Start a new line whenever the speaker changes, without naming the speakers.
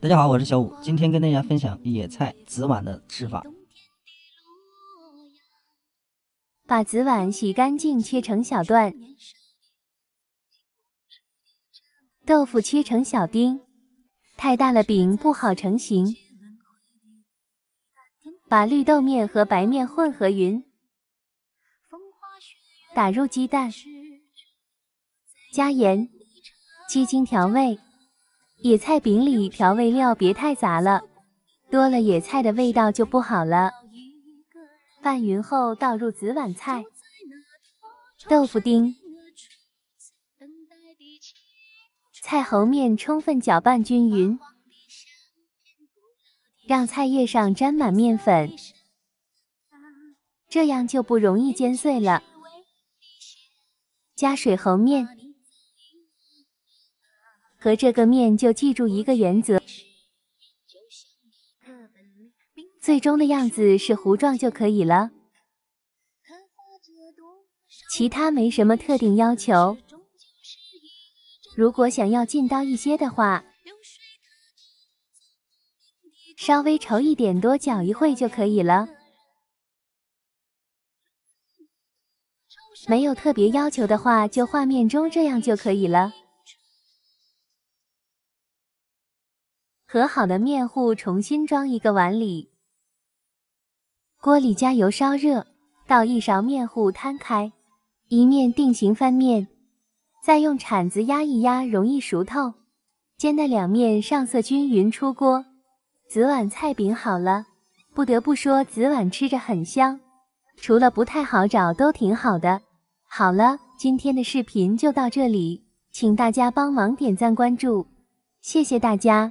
大家好，我是小五，今天跟大家分享野菜紫碗的吃法。把紫碗洗干净，切成小段；豆腐切成小丁，太大了饼不好成型。把绿豆面和白面混合匀。打入鸡蛋，加盐、鸡精调味。野菜饼里调味料别太杂了，多了野菜的味道就不好了。拌匀后倒入紫碗菜、豆腐丁、菜猴面，充分搅拌均匀，让菜叶上沾满面粉，这样就不容易煎碎了。加水和面，和这个面就记住一个原则，最终的样子是糊状就可以了，其他没什么特定要求。如果想要劲道一些的话，稍微稠一点，多搅一会就可以了。没有特别要求的话，就画面中这样就可以了。和好的面糊重新装一个碗里，锅里加油烧热，倒一勺面糊摊开，一面定型翻面，再用铲子压一压，容易熟透。煎的两面上色均匀，出锅。紫碗菜饼好了，不得不说紫碗吃着很香，除了不太好找，都挺好的。好了，今天的视频就到这里，请大家帮忙点赞关注，谢谢大家。